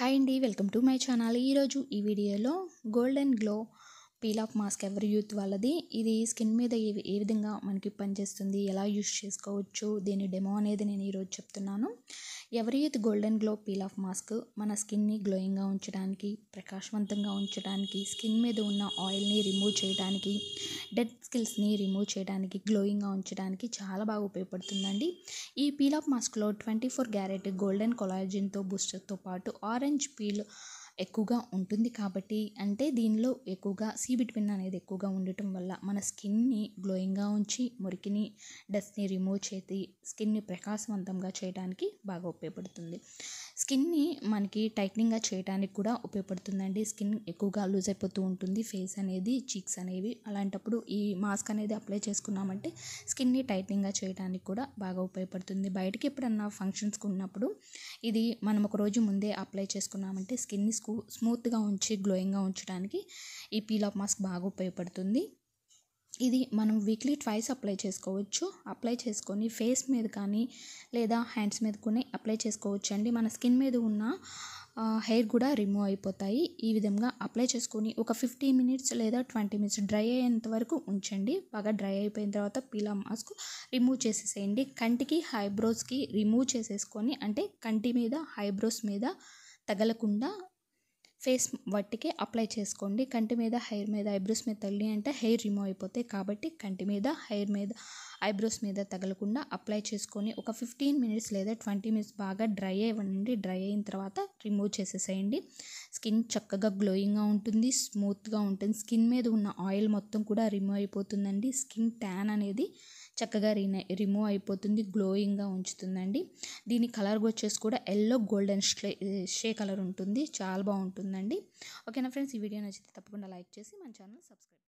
hi అండి welcome to my channel ఈరోజు ఈ వీడియోలో golden glow peel off mask Everyuth వాళ్ళది ఇది స్కిన్ మీద ఏ ఏ విధంగా మనకి పనిచేస్తుంది ఎలా యూస్ చేసుకోవచ్చు దీని డెమో అనేది నేను ఈరోజు చెప్తున్నాను Everyuth golden glow peel off mask మన స్కిన్ని గ్లోయింగ్గా ఉంచడానికి ప్రకాశవంతంగా ఉంచడానికి స్కిన్ మీద ఉన్న ఆయిల్ని రిమూవ్ చేయడానికి డెడ్ స్కిల్స్ని రిమూవ్ చేయడానికి గ్లోయింగ్గా ఉంచడానికి చాలా బాగా ఉపయోగపడుతుందండి ఈ పీల్ ఆఫ్ మాస్క్లో ట్వంటీ ఫోర్ గ్యారెట్ గోల్డెన్ కొలాజిన్తో బూస్టర్తో పాటు ఆరెంజ్ పీల్ ఎక్కువగా ఉంటుంది కాబట్టి అంటే దీనిలో ఎక్కువగా సి బిట్విన్ అనేది ఎక్కువగా ఉండటం వల్ల మన స్కిన్ని గ్లోయింగ్గా ఉంచి మురికిని డస్ట్ని రిమూవ్ చేసి స్కిన్ని ప్రకాశవంతంగా చేయడానికి బాగా ఉపయోగపడుతుంది స్కిన్ని మనకి టైట్నింగ్గా చేయడానికి కూడా ఉపయోగపడుతుందండి స్కిన్ ఎక్కువగా లూజ్ అయిపోతూ ఉంటుంది ఫేస్ అనేది చీక్స్ అనేవి అలాంటప్పుడు ఈ మాస్క్ అనేది అప్లై చేసుకున్నామంటే స్కిన్ని టైట్నింగ్గా చేయడానికి కూడా బాగా ఉపయోగపడుతుంది బయటకి ఎప్పుడన్నా ఫంక్షన్స్కి ఉన్నప్పుడు ఇది మనం ఒక రోజు ముందే అప్లై చేసుకున్నామంటే స్కిన్ని స్కూ స్మూత్గా ఉంచి గ్లోయింగ్గా ఉంచడానికి ఈ పీల్ ఆఫ్ మాస్క్ బాగా ఉపయోగపడుతుంది ఇది మనం వీక్లీ ట్వైస్ అప్లై చేసుకోవచ్చు అప్లై చేసుకొని ఫేస్ మీద కానీ లేదా హ్యాండ్స్ మీద కొని అప్లై చేసుకోవచ్చు అండి మన స్కిన్ మీద ఉన్న హెయిర్ కూడా రిమూవ్ అయిపోతాయి ఈ విధంగా అప్లై చేసుకొని ఒక ఫిఫ్టీ మినిట్స్ లేదా ట్వంటీ మినిట్స్ డ్రై అయ్యేంత వరకు ఉంచండి బాగా డ్రై అయిపోయిన తర్వాత పీలా మాస్క్ రిమూవ్ చేసేసేయండి కంటికి హైబ్రోస్కి రిమూవ్ చేసేసుకొని అంటే కంటి మీద హైబ్రోస్ మీద తగలకుండా ఫేస్ వట్టికి అప్లై చేసుకోండి కంటి మీద హెయిర్ మీద ఐబ్రోస్ మీద తగిలి అంటే హెయిర్ రిమూవ్ అయిపోతాయి కాబట్టి కంటి మీద హెయిర్ మీద ఐబ్రోస్ మీద తగలకుండా అప్లై చేసుకొని ఒక ఫిఫ్టీన్ మినిట్స్ లేదా ట్వంటీ మినిట్స్ బాగా డ్రై అయ్యండి డ్రై అయిన తర్వాత రిమూవ్ చేసేసేయండి స్కిన్ చక్కగా గ్లోయింగ్గా ఉంటుంది స్మూత్గా ఉంటుంది స్కిన్ మీద ఉన్న ఆయిల్ మొత్తం కూడా రిమూవ్ అయిపోతుందండి స్కిన్ ట్యాన్ అనేది చక్కగా రినే రిమూవ్ అయిపోతుంది గ్లోయింగ్గా ఉంచుతుందండి దీని కలర్ వచ్చేసి కూడా ఎల్లో గోల్డెన్ షే షే కలర్ ఉంటుంది చాలా బాగుంటుందండి ఓకేనా ఫ్రెండ్స్ ఈ వీడియో నచ్చితే తప్పకుండా లైక్ చేసి మన ఛానల్ సబ్స్క్రైబ్